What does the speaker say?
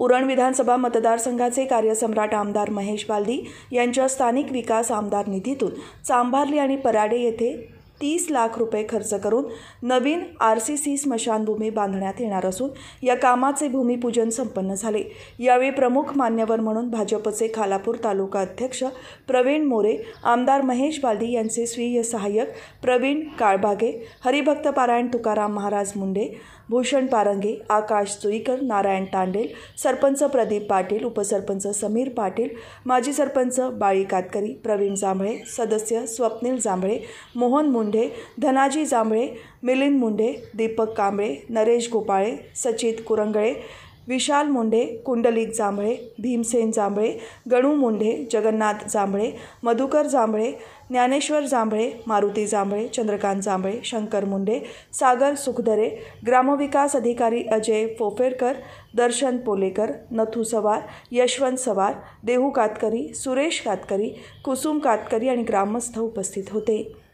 उरण विधानसभा मतदारसंघाचे कार्यसम्राट आमदार महेश बालदी यांच्या स्थानिक विकास आमदार निधीतून चांभारली आणि पराडे येथे तीस लाख रुपये खर्च करून नवीन आर सी सी स्मशानभूमी बांधण्यात येणार असून या कामाचे भूमिपूजन संपन्न झाले यावेळी प्रमुख मान्यवर म्हणून भाजपचे खालापूर तालुका अध्यक्ष प्रवीण मोरे आमदार महेश बाली यांचे स्वीय सहाय्यक प्रवीण काळबागे हरिभक्त पारायण तुकाराम महाराज मुंडे भूषण पारंगे आकाश चुईकर नारायण तांडेल सरपंच प्रदीप पाटील उपसरपंच समीर पाटील माजी सरपंच बाळी कातकरी प्रवीण जांभळे सदस्य स्वप्नील जांभळे मोहन मुंडे मुंढे धनाजी जांभळे मिलिंद मुंढे दीपक कांबळे नरेश गोपाळे सचित कुरंगळे विशाल मुंढे कुंडलिक जांभळे भीमसेन जांभळे गणू मुंढे जगन्नाथ जांभळे मधुकर जांभळे ज्ञानेश्वर जांभळे मारुती जांभळे चंद्रकांत जांभळे शंकर मुंडे सागर सुखदरे ग्रामविकास अधिकारी अजय फोफेरकर दर्शन पोलेकर नथू सवार यशवंत सवार देहू कातकरी सुरेश कातकरी कुसुम कातकरी आणि ग्रामस्थ उपस्थित होते